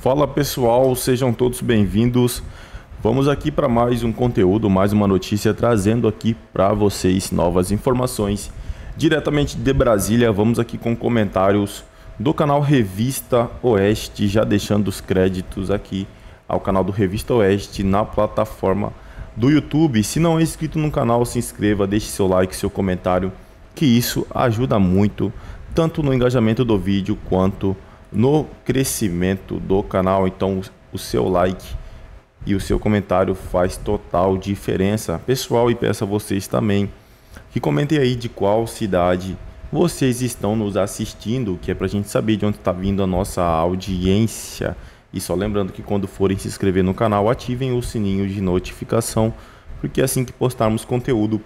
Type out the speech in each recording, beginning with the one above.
Fala pessoal, sejam todos bem-vindos. Vamos aqui para mais um conteúdo, mais uma notícia, trazendo aqui para vocês novas informações. Diretamente de Brasília, vamos aqui com comentários do canal Revista Oeste, já deixando os créditos aqui ao canal do Revista Oeste na plataforma do YouTube. Se não é inscrito no canal, se inscreva, deixe seu like, seu comentário, que isso ajuda muito, tanto no engajamento do vídeo quanto no no crescimento do canal. Então, o seu like e o seu comentário faz total diferença. Pessoal, e peço a vocês também que comentem aí de qual cidade vocês estão nos assistindo, que é para a gente saber de onde está vindo a nossa audiência. E só lembrando que quando forem se inscrever no canal, ativem o sininho de notificação, porque assim que postarmos conteúdo,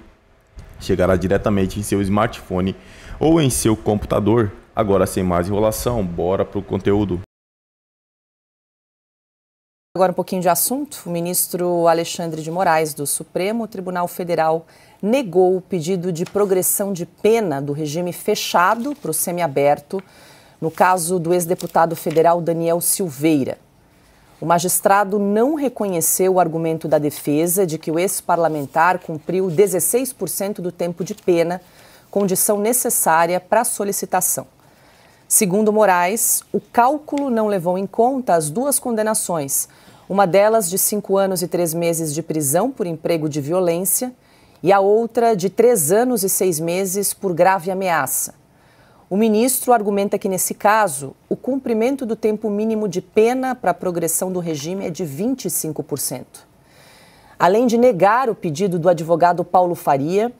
chegará diretamente em seu smartphone ou em seu computador. Agora, sem mais enrolação, bora para o conteúdo. Agora um pouquinho de assunto. O ministro Alexandre de Moraes, do Supremo Tribunal Federal, negou o pedido de progressão de pena do regime fechado para o semiaberto, no caso do ex-deputado federal Daniel Silveira. O magistrado não reconheceu o argumento da defesa de que o ex-parlamentar cumpriu 16% do tempo de pena, condição necessária para a solicitação. Segundo Moraes, o cálculo não levou em conta as duas condenações, uma delas de cinco anos e três meses de prisão por emprego de violência e a outra de três anos e seis meses por grave ameaça. O ministro argumenta que, nesse caso, o cumprimento do tempo mínimo de pena para a progressão do regime é de 25%. Além de negar o pedido do advogado Paulo Faria,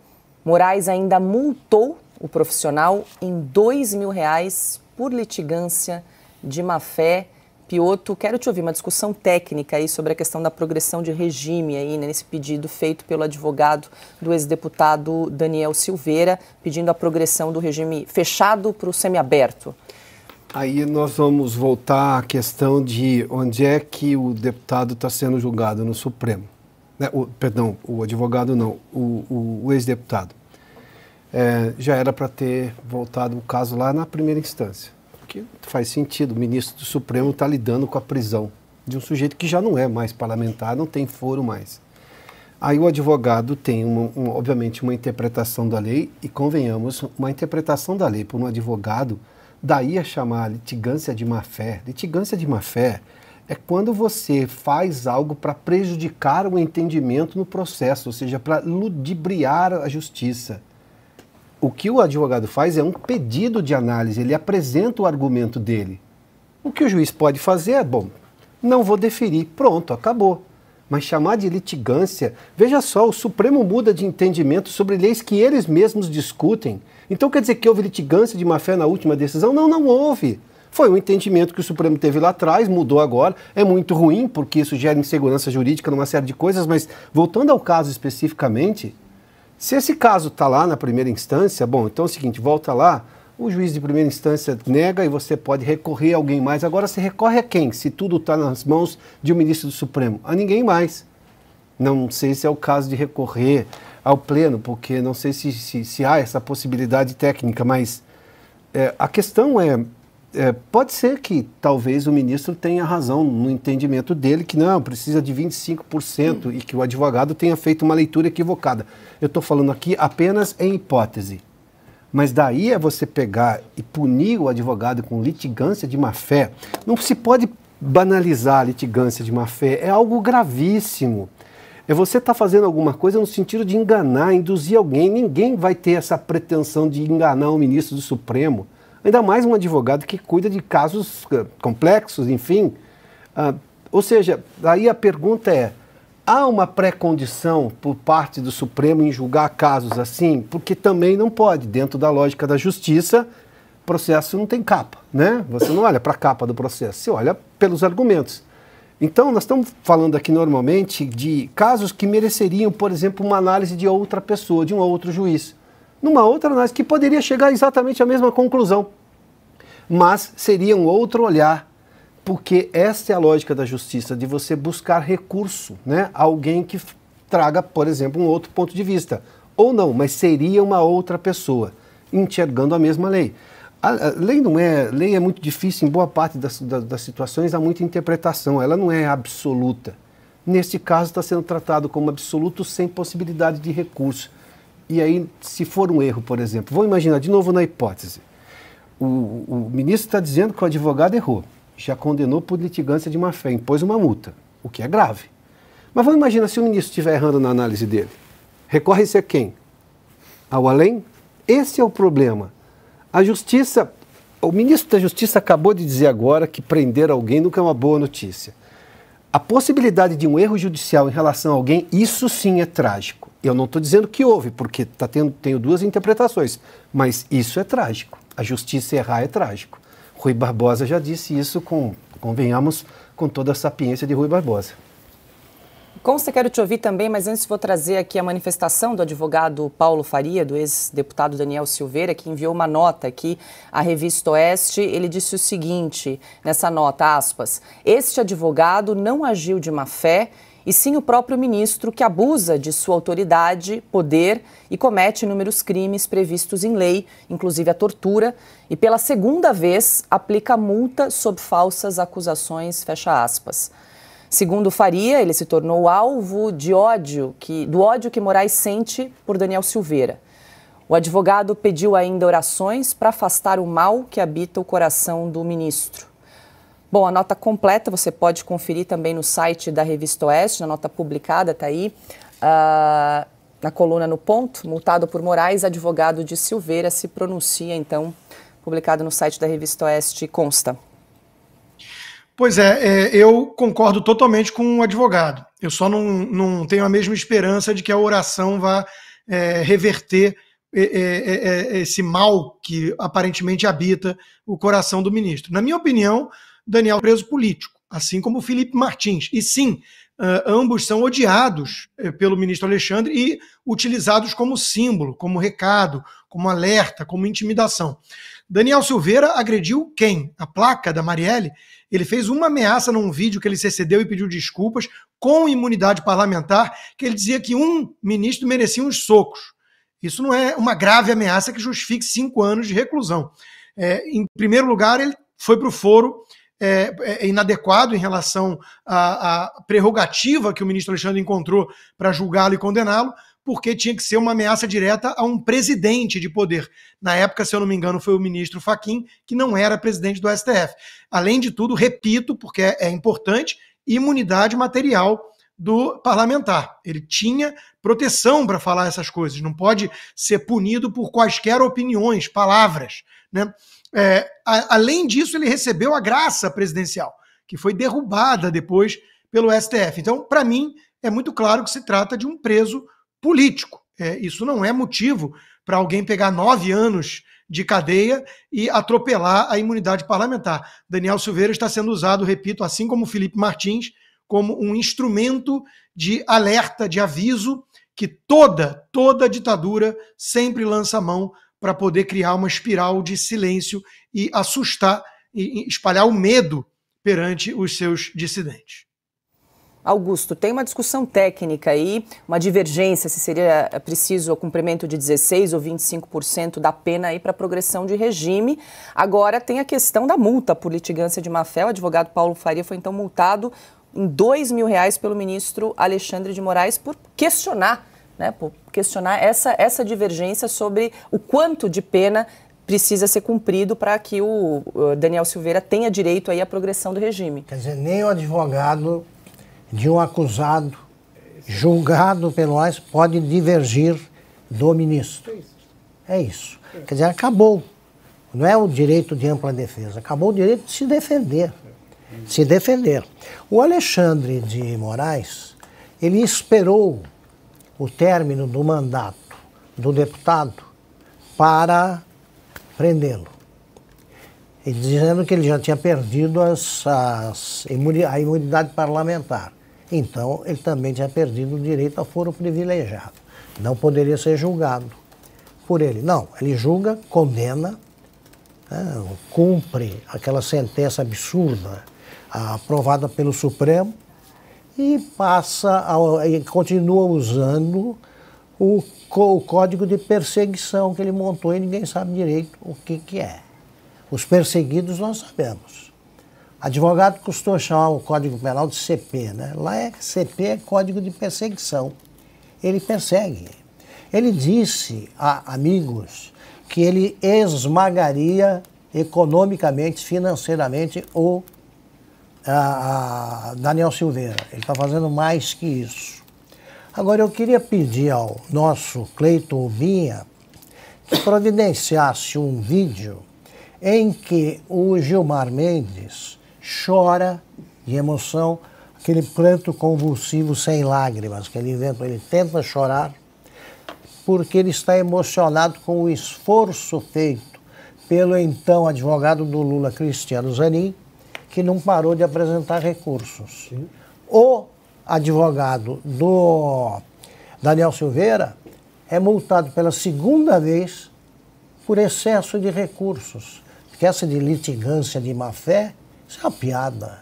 Moraes ainda multou o profissional em R$ 2 mil reais por litigância, de má fé. Pioto, quero te ouvir uma discussão técnica aí sobre a questão da progressão de regime aí né, nesse pedido feito pelo advogado do ex-deputado Daniel Silveira, pedindo a progressão do regime fechado para o semiaberto. Aí nós vamos voltar à questão de onde é que o deputado está sendo julgado no Supremo. Né? O, perdão, o advogado não, o, o, o ex-deputado é, já era para ter voltado o caso lá na primeira instância. Que faz sentido, o ministro do Supremo está lidando com a prisão de um sujeito que já não é mais parlamentar, não tem foro mais. Aí o advogado tem, uma, obviamente, uma interpretação da lei, e convenhamos, uma interpretação da lei por um advogado, daí a chamar litigância de má-fé. Litigância de má-fé é quando você faz algo para prejudicar o entendimento no processo, ou seja, para ludibriar a justiça o que o advogado faz é um pedido de análise, ele apresenta o argumento dele. O que o juiz pode fazer é, bom, não vou deferir, pronto, acabou. Mas chamar de litigância, veja só, o Supremo muda de entendimento sobre leis que eles mesmos discutem. Então quer dizer que houve litigância de má-fé na última decisão? Não, não houve. Foi um entendimento que o Supremo teve lá atrás, mudou agora. É muito ruim, porque isso gera insegurança jurídica numa série de coisas, mas voltando ao caso especificamente, se esse caso está lá na primeira instância, bom, então é o seguinte, volta lá, o juiz de primeira instância nega e você pode recorrer a alguém mais. Agora, você recorre a quem? Se tudo está nas mãos de um ministro do Supremo? A ninguém mais. Não sei se é o caso de recorrer ao Pleno, porque não sei se, se, se há essa possibilidade técnica, mas é, a questão é: é, pode ser que talvez o ministro tenha razão no entendimento dele que não, precisa de 25% hum. e que o advogado tenha feito uma leitura equivocada. Eu estou falando aqui apenas em hipótese. Mas daí é você pegar e punir o advogado com litigância de má fé. Não se pode banalizar a litigância de má fé, é algo gravíssimo. É você estar tá fazendo alguma coisa no sentido de enganar, induzir alguém. Ninguém vai ter essa pretensão de enganar o ministro do Supremo. Ainda mais um advogado que cuida de casos eh, complexos, enfim. Ah, ou seja, aí a pergunta é: há uma pré-condição por parte do Supremo em julgar casos assim? Porque também não pode, dentro da lógica da justiça, processo não tem capa, né? Você não olha para a capa do processo, você olha pelos argumentos. Então, nós estamos falando aqui normalmente de casos que mereceriam, por exemplo, uma análise de outra pessoa, de um outro juiz numa outra análise que poderia chegar exatamente à mesma conclusão, mas seria um outro olhar, porque esta é a lógica da justiça, de você buscar recurso, né? alguém que traga, por exemplo, um outro ponto de vista. Ou não, mas seria uma outra pessoa, enxergando a mesma lei. A, lei não é, lei é muito difícil, em boa parte das, das, das situações há muita interpretação, ela não é absoluta. Neste caso está sendo tratado como absoluto sem possibilidade de recurso. E aí, se for um erro, por exemplo, vamos imaginar de novo na hipótese. O, o ministro está dizendo que o advogado errou, já condenou por litigância de má fé, impôs uma multa, o que é grave. Mas vamos imaginar se o ministro estiver errando na análise dele. Recorre-se a quem? Ao além? Esse é o problema. A justiça, o ministro da Justiça acabou de dizer agora que prender alguém nunca é uma boa notícia. A possibilidade de um erro judicial em relação a alguém, isso sim é trágico. Eu não estou dizendo que houve, porque tá tendo, tenho duas interpretações, mas isso é trágico. A justiça errar é trágico. Rui Barbosa já disse isso com, convenhamos, com toda a sapiência de Rui Barbosa. Consta, quero te ouvir também, mas antes vou trazer aqui a manifestação do advogado Paulo Faria, do ex-deputado Daniel Silveira, que enviou uma nota aqui à revista Oeste. Ele disse o seguinte, nessa nota, aspas, este advogado não agiu de má fé e sim o próprio ministro que abusa de sua autoridade, poder e comete inúmeros crimes previstos em lei, inclusive a tortura, e pela segunda vez aplica multa sob falsas acusações, fecha aspas. Segundo Faria, ele se tornou alvo de ódio que, do ódio que Moraes sente por Daniel Silveira. O advogado pediu ainda orações para afastar o mal que habita o coração do ministro. Bom, a nota completa você pode conferir também no site da Revista Oeste, na nota publicada, está aí. Uh, na coluna no ponto, multado por Moraes, advogado de Silveira se pronuncia, então, publicado no site da Revista Oeste, consta. Pois é, é, eu concordo totalmente com o advogado. Eu só não, não tenho a mesma esperança de que a oração vá é, reverter é, é, é, é esse mal que aparentemente habita o coração do ministro. Na minha opinião, Daniel preso político, assim como Felipe Martins. E sim, uh, ambos são odiados uh, pelo ministro Alexandre e utilizados como símbolo, como recado, como alerta, como intimidação. Daniel Silveira agrediu quem? A placa da Marielle. Ele fez uma ameaça num vídeo que ele se excedeu e pediu desculpas com imunidade parlamentar, que ele dizia que um ministro merecia uns socos. Isso não é uma grave ameaça que justifique cinco anos de reclusão. É, em primeiro lugar, ele foi para o foro é, é, é inadequado em relação à, à, prerrogativa que o ministro Alexandre encontrou para julgá-lo e condená-lo, porque tinha que ser uma ameaça direta a um presidente de poder. Na época, se eu não me engano, foi o ministro Faquim, que não era presidente do STF. Além de tudo, repito, porque é, é importante, imunidade material do parlamentar. Ele tinha proteção para falar essas coisas, não pode ser punido por quaisquer opiniões, palavras. Né? É, a, além disso, ele recebeu a graça presidencial, que foi derrubada depois pelo STF. Então, para mim, é muito claro que se trata de um preso político. É, isso não é motivo para alguém pegar nove anos de cadeia e atropelar a imunidade parlamentar. Daniel Silveira está sendo usado, repito, assim como Felipe Martins, como um instrumento de alerta, de aviso, que toda, toda ditadura sempre lança mão para poder criar uma espiral de silêncio e assustar e espalhar o medo perante os seus dissidentes. Augusto, tem uma discussão técnica aí, uma divergência se seria eh, preciso o cumprimento de 16 ou 25% da pena aí para progressão de regime. Agora tem a questão da multa por litigância de má fé. O advogado Paulo Faria foi então multado em dois mil reais pelo ministro Alexandre de Moraes por questionar, né, por questionar essa, essa divergência sobre o quanto de pena precisa ser cumprido para que o Daniel Silveira tenha direito aí à progressão do regime. Quer dizer, nem o advogado de um acusado julgado pelo AIS pode divergir do ministro. É isso. Quer dizer, acabou. Não é o direito de ampla defesa, acabou o direito de se defender se defender. O Alexandre de Moraes, ele esperou o término do mandato do deputado para prendê-lo. dizendo que ele já tinha perdido as, as a imunidade parlamentar. Então, ele também tinha perdido o direito a foro privilegiado. Não poderia ser julgado por ele. Não, ele julga, condena, né, cumpre aquela sentença absurda aprovada pelo Supremo e passa ao, e continua usando o, o, código de perseguição que ele montou e ninguém sabe direito o que, que é. Os perseguidos nós sabemos. Advogado costuma chamar o Código Penal de CP, né? Lá é CP é Código de Perseguição. Ele persegue. Ele disse a amigos que ele esmagaria economicamente, financeiramente o a, a Daniel Silveira. Ele está fazendo mais que isso. Agora, eu queria pedir ao nosso Cleiton Vinha que providenciasse um vídeo em que o Gilmar Mendes chora de emoção aquele pranto convulsivo sem lágrimas que ele inventa. Ele tenta chorar porque ele está emocionado com o esforço feito pelo então advogado do Lula, Cristiano Zanin, que não parou de apresentar recursos. Sim. O advogado do Daniel Silveira é multado pela segunda vez por excesso de recursos. Porque essa de litigância de má fé, isso é uma piada.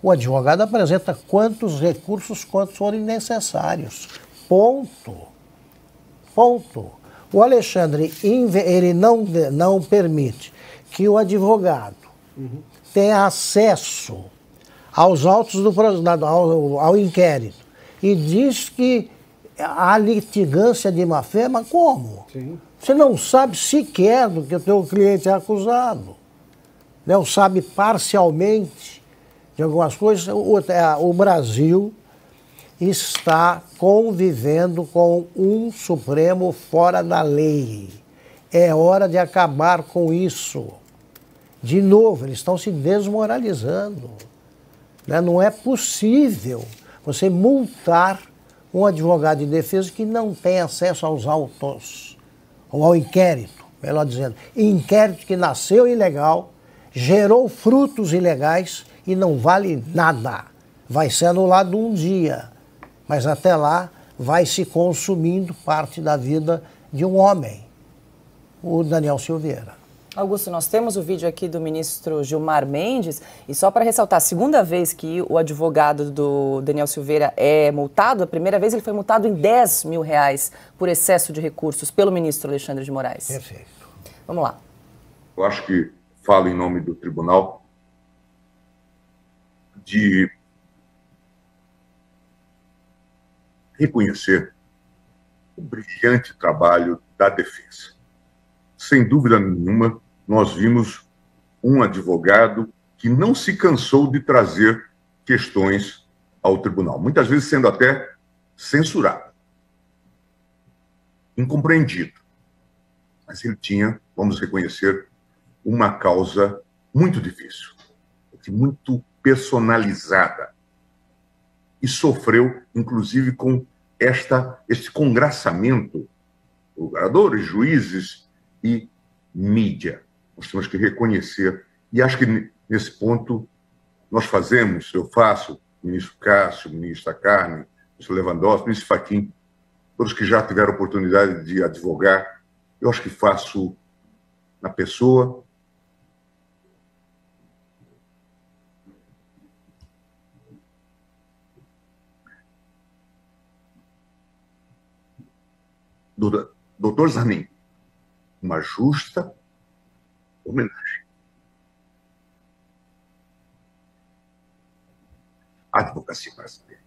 O advogado apresenta quantos recursos, quantos forem necessários. Ponto. Ponto. O Alexandre, ele não, não permite que o advogado uhum tem acesso aos autos do ao, ao inquérito. E diz que a litigância de má fé, mas como? Sim. Você não sabe sequer do que o teu cliente é acusado. Não sabe parcialmente de algumas coisas. O, é, o Brasil está convivendo com um Supremo fora da lei. É hora de acabar com isso. De novo, eles estão se desmoralizando. Né? Não é possível você multar um advogado de defesa que não tem acesso aos autos, ou ao inquérito, melhor dizendo. Inquérito que nasceu ilegal, gerou frutos ilegais e não vale nada. Vai ser anulado um dia, mas até lá vai se consumindo parte da vida de um homem, o Daniel Silveira. Augusto, nós temos o vídeo aqui do ministro Gilmar Mendes, e só para ressaltar, a segunda vez que o advogado do Daniel Silveira é multado, a primeira vez ele foi multado em 10 mil reais por excesso de recursos pelo ministro Alexandre de Moraes. Perfeito. Vamos lá. Eu acho que falo em nome do tribunal de reconhecer o brilhante trabalho da defesa. Sem dúvida nenhuma, nós vimos um advogado que não se cansou de trazer questões ao tribunal, muitas vezes sendo até censurado, incompreendido. Mas ele tinha, vamos reconhecer, uma causa muito difícil, muito personalizada, e sofreu, inclusive, com esta, este congraçamento, oradores, juízes e mídia nós temos que reconhecer. E acho que nesse ponto nós fazemos, eu faço, ministro Cássio, ministro carne ministro Lewandowski, ministro Faquim, todos que já tiveram oportunidade de advogar, eu acho que faço na pessoa. Doutor Zanin, uma justa homenagem. A advocacia brasileira.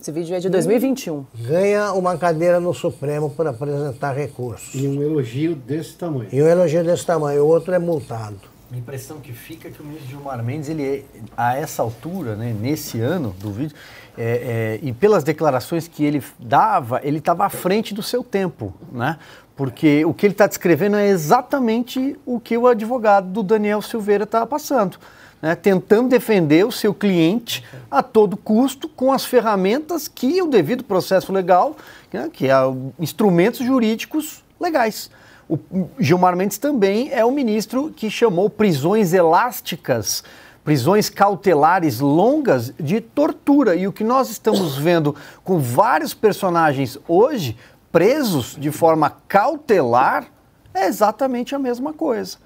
Esse vídeo é de 2021. Ganha uma cadeira no Supremo por apresentar recursos. E um elogio desse tamanho. E um elogio desse tamanho. O outro é multado. A impressão que fica é que o ministro Gilmar Mendes, ele é, a essa altura, né, nesse ano do vídeo, é, é, e pelas declarações que ele dava, ele estava à frente do seu tempo, né? Porque o que ele está descrevendo é exatamente o que o advogado do Daniel Silveira está passando. Né? Tentando defender o seu cliente a todo custo com as ferramentas que o devido processo legal, né? que é instrumentos jurídicos legais. O Gilmar Mendes também é o ministro que chamou prisões elásticas, prisões cautelares longas de tortura. E o que nós estamos vendo com vários personagens hoje presos de forma cautelar é exatamente a mesma coisa.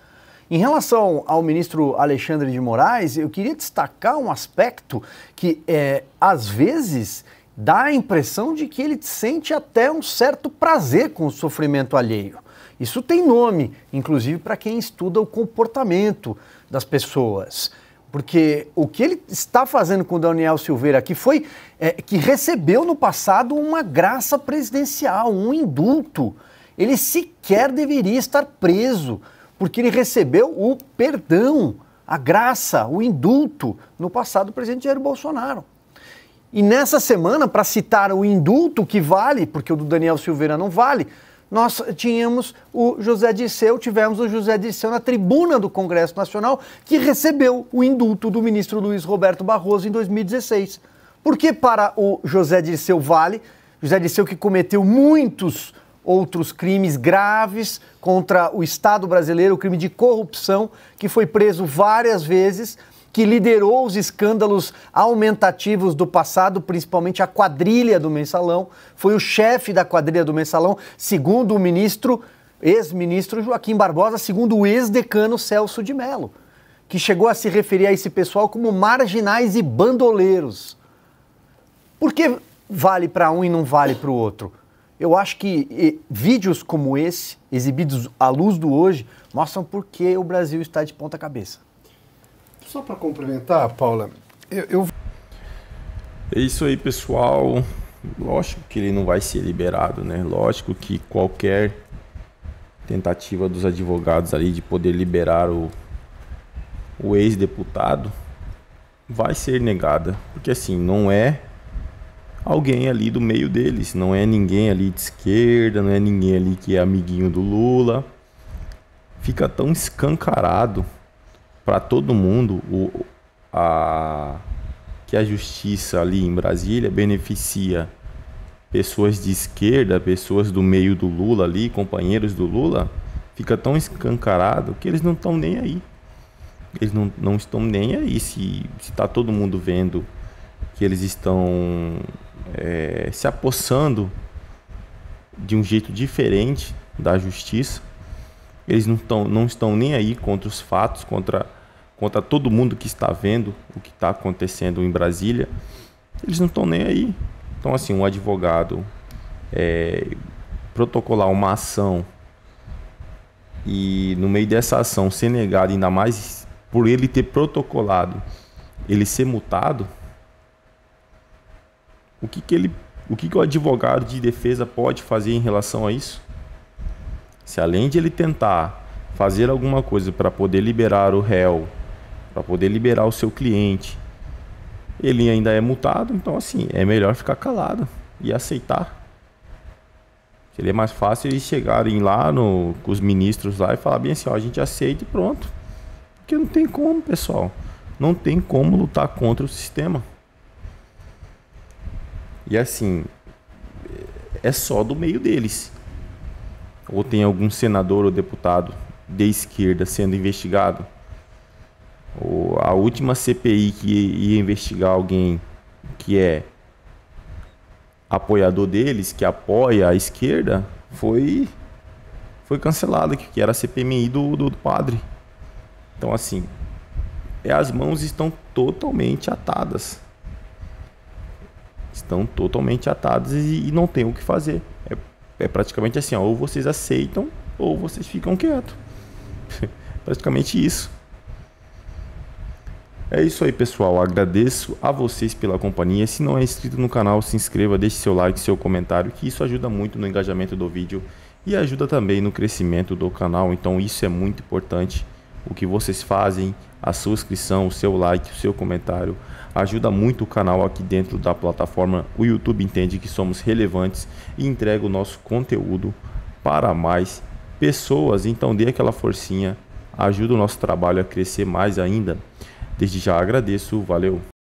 Em relação ao ministro Alexandre de Moraes, eu queria destacar um aspecto que, é, às vezes, dá a impressão de que ele sente até um certo prazer com o sofrimento alheio. Isso tem nome, inclusive para quem estuda o comportamento das pessoas. Porque o que ele está fazendo com o Daniel Silveira aqui foi é, que recebeu no passado uma graça presidencial, um indulto. Ele sequer deveria estar preso, porque ele recebeu o perdão, a graça, o indulto no passado do presidente Jair Bolsonaro. E nessa semana, para citar o indulto que vale, porque o do Daniel Silveira não vale, nós tínhamos o José Disseu, tivemos o José Disseu na tribuna do Congresso Nacional, que recebeu o indulto do ministro Luiz Roberto Barroso em 2016. Porque para o José Disseu vale, José Disseu que cometeu muitos outros crimes graves contra o Estado brasileiro, o crime de corrupção, que foi preso várias vezes, que liderou os escândalos aumentativos do passado, principalmente a quadrilha do mensalão, foi o chefe da quadrilha do mensalão, segundo o ministro, ex-ministro Joaquim Barbosa, segundo o ex-decano Celso de Mello, que chegou a se referir a esse pessoal como marginais e bandoleiros. Por que vale para um e não vale para o outro? Eu acho que e, vídeos como esse, exibidos à luz do hoje, mostram por que o Brasil está de ponta cabeça. Só para complementar, Paula, eu, eu, É isso aí, pessoal. Lógico que ele não vai ser liberado, né? Lógico que qualquer tentativa dos advogados ali de poder liberar o, o ex-deputado vai ser negada, porque assim, não é alguém ali do meio deles, não é ninguém ali de esquerda, não é ninguém ali que é amiguinho do Lula. Fica tão escancarado para todo mundo o, a, que a justiça ali em Brasília beneficia pessoas de esquerda, pessoas do meio do Lula ali, companheiros do Lula, fica tão escancarado que eles não estão nem aí. Eles não, não estão nem aí se está todo mundo vendo que eles estão é, se apossando de um jeito diferente da justiça eles não, tão, não estão nem aí contra os fatos, contra, contra todo mundo que está vendo o que está acontecendo em Brasília. Eles não estão nem aí. Então, assim, um advogado é, protocolar uma ação e no meio dessa ação ser negado, ainda mais por ele ter protocolado, ele ser multado, o que, que ele, o que, que o advogado de defesa pode fazer em relação a isso? Se além de ele tentar fazer alguma coisa para poder liberar o réu, para poder liberar o seu cliente, ele ainda é multado, então assim, é melhor ficar calado e aceitar. Seria é mais fácil eles chegarem lá no, com os ministros lá e falar bem assim, ó, a gente aceita e pronto. Porque não tem como, pessoal. Não tem como lutar contra o sistema. E assim, é só do meio deles ou tem algum senador ou deputado de esquerda sendo investigado, ou a última CPI que ia investigar alguém que é apoiador deles, que apoia a esquerda, foi foi cancelada, que era a CPMI do, do, do padre. Então, assim, é, as mãos estão totalmente atadas. Estão totalmente atadas e, e não tem o que fazer é praticamente assim, ó, ou vocês aceitam ou vocês ficam quietos. praticamente isso. É isso aí, pessoal. Agradeço a vocês pela companhia. Se não é inscrito no canal, se inscreva, deixe seu like, seu comentário, que isso ajuda muito no engajamento do vídeo e ajuda também no crescimento do canal. Então, isso é muito importante. O que vocês fazem, a sua inscrição, o seu like, o seu comentário ajuda muito o canal aqui dentro da plataforma. O YouTube entende que somos relevantes e entrega o nosso conteúdo para mais pessoas. Então dê aquela forcinha, ajuda o nosso trabalho a crescer mais ainda. Desde já agradeço, valeu!